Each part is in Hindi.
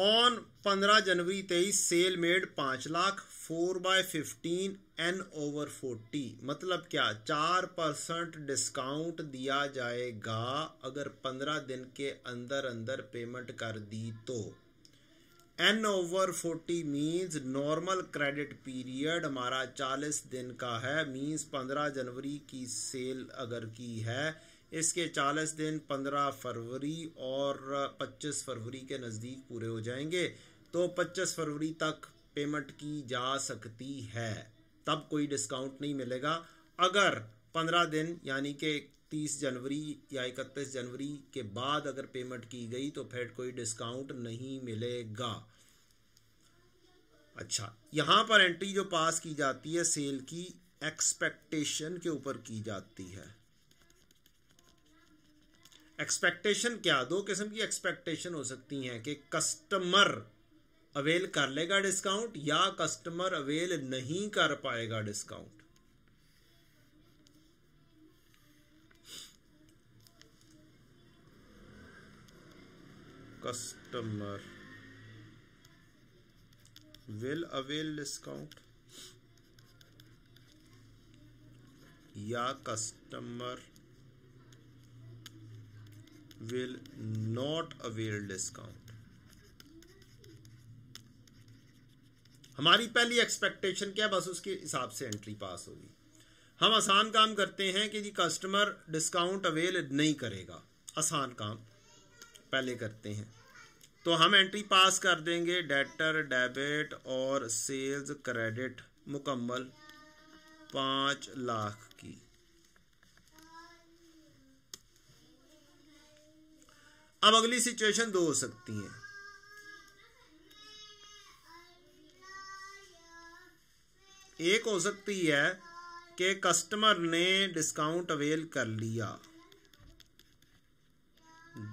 ऑन पंद्रह जनवरी तेईस सेल मेड पाँच lakh four by fifteen n over forty मतलब क्या चार परसेंट डिस्काउंट दिया जाएगा अगर पंद्रह दिन के अंदर अंदर पेमेंट कर दी तो n over forty means normal credit period हमारा चालीस दिन का है मीन्स पंद्रह जनवरी की सेल अगर की है इसके 40 दिन 15 फरवरी और 25 फरवरी के नज़दीक पूरे हो जाएंगे तो 25 फरवरी तक पेमेंट की जा सकती है तब कोई डिस्काउंट नहीं मिलेगा अगर 15 दिन यानी कि 30 जनवरी या 31 जनवरी के बाद अगर पेमेंट की गई तो फिर कोई डिस्काउंट नहीं मिलेगा अच्छा यहाँ पर एंट्री जो पास की जाती है सेल की एक्सपेक्टेशन के ऊपर की जाती है एक्सपेक्टेशन क्या दो किस्म की एक्सपेक्टेशन हो सकती हैं कि कस्टमर अवेल कर लेगा डिस्काउंट या कस्टमर अवेल नहीं कर पाएगा discount customer will avail discount या customer will not avail discount हमारी पहली एक्सपेक्टेशन क्या बस उसके हिसाब से एंट्री पास होगी हम आसान काम करते हैं कि जी कस्टमर डिस्काउंट अवेल नहीं करेगा आसान काम पहले करते हैं तो हम एंट्री पास कर देंगे डेटर डेबिट और सेल्स क्रेडिट मुकम्मल पाँच लाख की अब अगली सिचुएशन दो हो सकती है एक हो सकती है कि कस्टमर ने डिस्काउंट अवेल कर लिया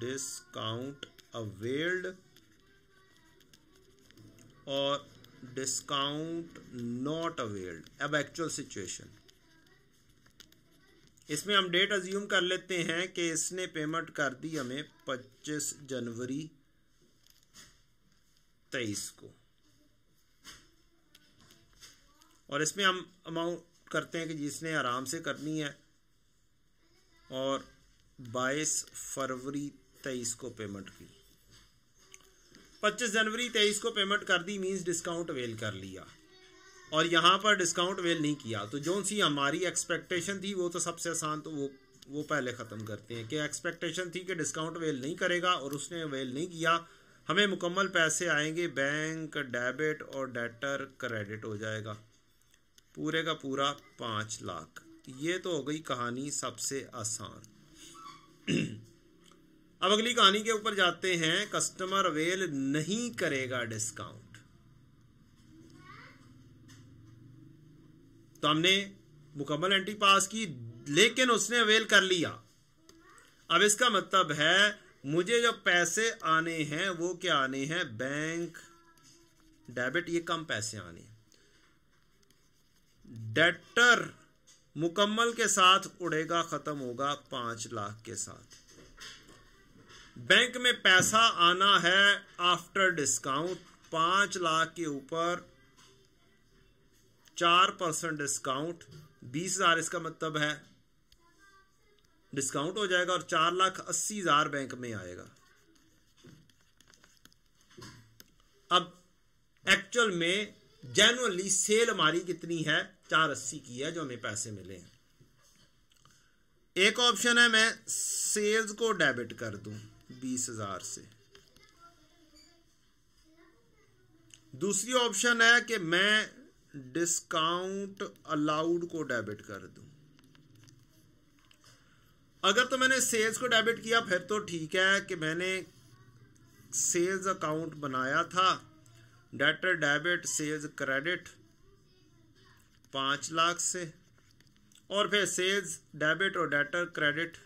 डिस्काउंट अवेल्ड और डिस्काउंट नॉट अवेल्ड अब एक्चुअल सिचुएशन इसमें हम डेट अज्यूम कर लेते हैं कि इसने पेमेंट कर दी हमें 25 जनवरी 23 को और इसमें हम अमाउंट करते हैं कि जिसने आराम से करनी है और 22 फरवरी 23 को पेमेंट की 25 जनवरी 23 को पेमेंट कर दी मींस डिस्काउंट अवेल कर लिया और यहाँ पर डिस्काउंट वेल नहीं किया तो जो सी हमारी एक्सपेक्टेशन थी वो तो सबसे आसान तो वो वो पहले ख़त्म करते हैं कि एक्सपेक्टेशन थी कि डिस्काउंट वेल नहीं करेगा और उसने वेल नहीं किया हमें मुकम्मल पैसे आएंगे बैंक डेबिट और डेटर क्रेडिट हो जाएगा पूरे का पूरा पाँच लाख ये तो हो गई कहानी सबसे आसान अब अगली कहानी के ऊपर जाते हैं कस्टमर वेल नहीं करेगा डिस्काउंट तो हमने मुकम्मल एंट्री पास की लेकिन उसने अवेल कर लिया अब इसका मतलब है मुझे जो पैसे आने हैं वो क्या आने हैं बैंक डेबिट ये कम पैसे आने हैं डेटर मुकम्मल के साथ उड़ेगा खत्म होगा पांच लाख के साथ बैंक में पैसा आना है आफ्टर डिस्काउंट पांच लाख के ऊपर चार परसेंट डिस्काउंट बीस हजार इसका मतलब है डिस्काउंट हो जाएगा और चार लाख अस्सी हजार बैंक में आएगा अब एक्चुअल में जेनुअनली सेल हमारी कितनी है चार अस्सी की है जो हमें पैसे मिले हैं एक ऑप्शन है मैं सेल्स को डेबिट कर दूं बीस हजार से दूसरी ऑप्शन है कि मैं डिस्काउंट अलाउड को डेबिट कर दूं अगर तो मैंने सेल्स को डेबिट किया फिर तो ठीक है कि मैंने सेल्स अकाउंट बनाया था डेटर डेबिट सेल्स क्रेडिट पांच लाख से और फिर सेल्स डेबिट और डेटर क्रेडिट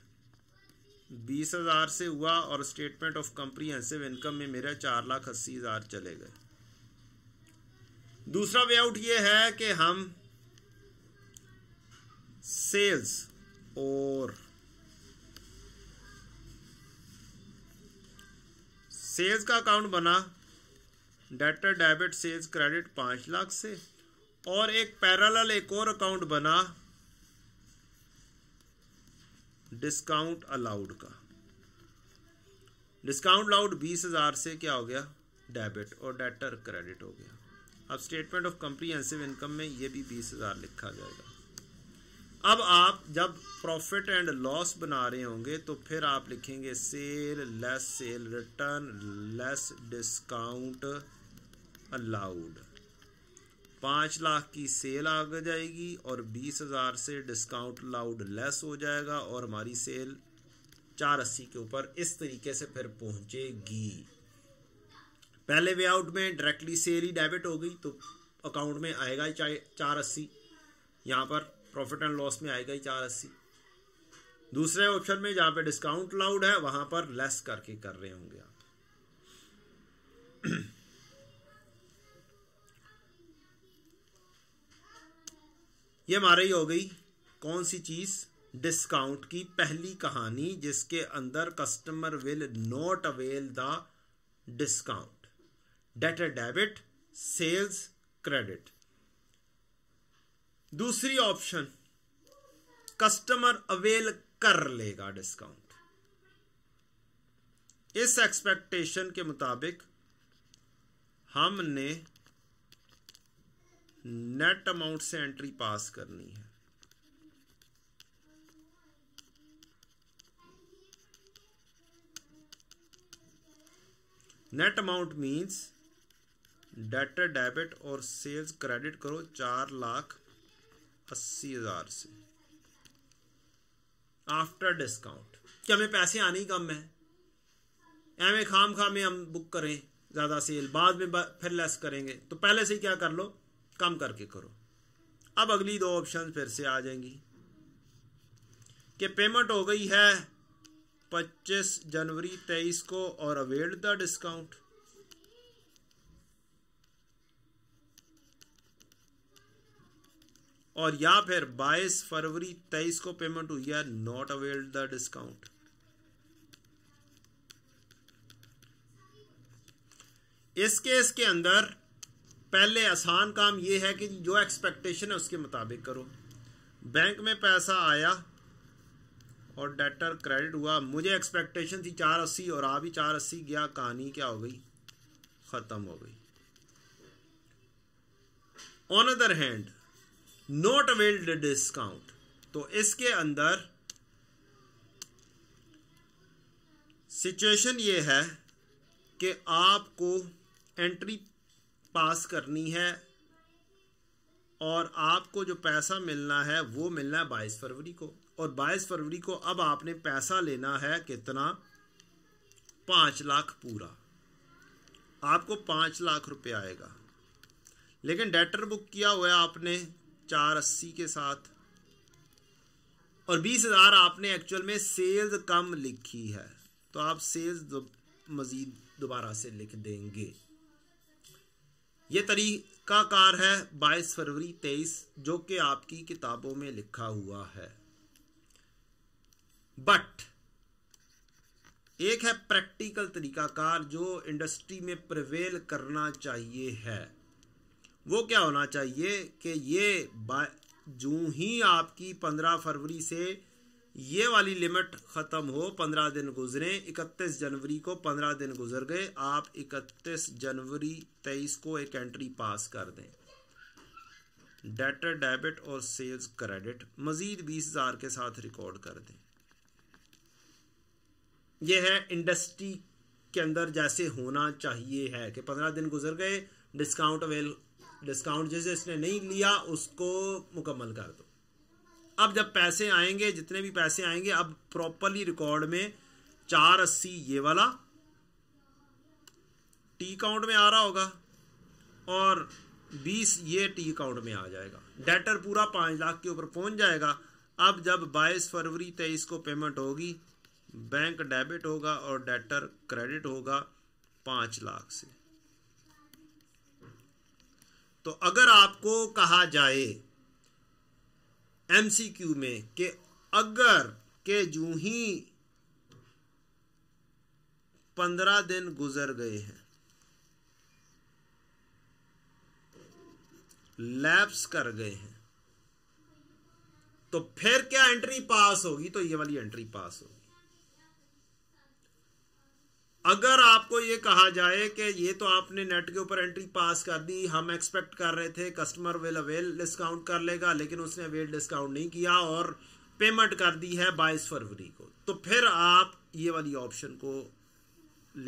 बीस हज़ार से हुआ और स्टेटमेंट ऑफ एसिव इनकम में मेरा चार लाख अस्सी हज़ार चले गए दूसरा वे आउट ये है कि हम सेल्स और सेल्स का अकाउंट बना डेटर डेबिट सेल्स क्रेडिट पांच लाख से और एक पैरेलल एक और अकाउंट बना डिस्काउंट अलाउड का डिस्काउंट अलाउड बीस हज़ार से क्या हो गया डेबिट और डेटर क्रेडिट हो गया अब स्टेटमेंट ऑफ कंप्रीहेंसिव इनकम में ये भी बीस हज़ार लिखा जाएगा अब आप जब प्रॉफिट एंड लॉस बना रहे होंगे तो फिर आप लिखेंगे sale less sale return less discount allowed पाँच लाख की सेल आ जाएगी और बीस हज़ार से डिस्काउंट अलाउड लेस हो जाएगा और हमारी सेल चार अस्सी के ऊपर इस तरीके से फिर पहुंचेगी पहले वे आउट में डायरेक्टली सेल ही डेबिट हो गई तो अकाउंट में आएगा ही चाहे चार अस्सी यहाँ पर प्रॉफिट एंड लॉस में आएगा ही चार अस्सी दूसरे ऑप्शन में जहाँ पे डिस्काउंट अलाउड है वहाँ पर लेस करके कर रहे होंगे आप ये ही हो गई कौन सी चीज़ डिस्काउंट की पहली कहानी जिसके अंदर customer will not avail the discount debtor debit sales credit दूसरी ऑप्शन कस्टमर अवेल कर लेगा डिस्काउंट इस एक्सपेक्टेशन के मुताबिक हमने नेट अमाउंट से एंट्री पास करनी है net amount means debtor debit और सेल्स क्रेडिट करो चार लाख अस्सी हज़ार से आफ्टर डिस्काउंट क्या हमें पैसे आने ही कम है एम खाम खा में हम बुक करें ज़्यादा सेल बाद में बा, फिर लेस करेंगे तो पहले से क्या कर लो कम करके करो अब अगली दो ऑप्शन फिर से आ जाएंगी कि पेमेंट हो गई है 25 जनवरी 23 को और अवेल्ड द डिस्काउंट और या फिर 22 फरवरी 23 को पेमेंट हुई है नॉट अवेल्ड द डिस्काउंट इस केस के अंदर पहले आसान काम यह है कि जो एक्सपेक्टेशन है उसके मुताबिक करो बैंक में पैसा आया और डेटर क्रेडिट हुआ मुझे एक्सपेक्टेशन थी चार अस्सी और आ भी चार अस्सी गया कहानी क्या हो गई ख़त्म हो गई on other hand not availed discount तो इसके अंदर सिचुएशन ये है कि आपको एंट्री पास करनी है और आपको जो पैसा मिलना है वो मिलना है बाईस फरवरी को और बाईस फरवरी को अब आपने पैसा लेना है कितना पाँच लाख पूरा आपको पाँच लाख रुपया आएगा लेकिन डेटर बुक किया हुआ है आपने चार अस्सी के साथ और बीस हज़ार आपने एक्चुअल में सेल्स कम लिखी है तो आप सेल्स दो, मज़ीद दोबारा से लिख देंगे ये तरीका कार है बाईस फरवरी तेईस जो कि आपकी किताबों में लिखा हुआ है बट एक है प्रैक्टिकल तरीका कार जो इंडस्ट्री में प्रवेल करना चाहिए है वो क्या होना चाहिए कि ये जू ही आपकी पंद्रह फरवरी से ये वाली लिमिट ख़त्म हो पंद्रह दिन गुजरे इकतीस जनवरी को पंद्रह दिन गुजर गए आप इकतीस जनवरी तेईस को एक एंट्री पास कर दें डेटर डेबिट और सेल्स क्रेडिट मज़ीद बीस हज़ार के साथ रिकॉर्ड कर दें यह है इंडस्ट्री के अंदर जैसे होना चाहिए है कि पंद्रह दिन गुजर गए डिस्काउंट अवेल डिस्काउंट जिसे इसने नहीं लिया उसको मुकम्मल कर दो अब जब पैसे आएंगे जितने भी पैसे आएंगे अब प्रॉपरली रिकॉर्ड में चार अस्सी ये वाला टी काउंट में आ रहा होगा और बीस ये टी काउंट में आ जाएगा डेटर पूरा पाँच लाख के ऊपर पहुंच जाएगा अब जब बाईस फरवरी तेईस को पेमेंट होगी बैंक डेबिट होगा और डेटर क्रेडिट होगा पाँच लाख से तो अगर आपको कहा जाए एमसीक्यू में कि अगर के जू ही पंद्रह दिन गुजर गए हैं लैप्स कर गए हैं तो फिर क्या एंट्री पास होगी तो ये वाली एंट्री पास होगी अगर आपको ये कहा जाए कि ये तो आपने नेट के ऊपर एंट्री पास कर दी हम एक्सपेक्ट कर रहे थे कस्टमर विल अवेल डिस्काउंट कर लेगा लेकिन उसने अवेल डिस्काउंट नहीं किया और पेमेंट कर दी है बाईस फरवरी को तो फिर आप ये वाली ऑप्शन को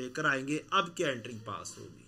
लेकर आएंगे अब क्या एंट्री पास होगी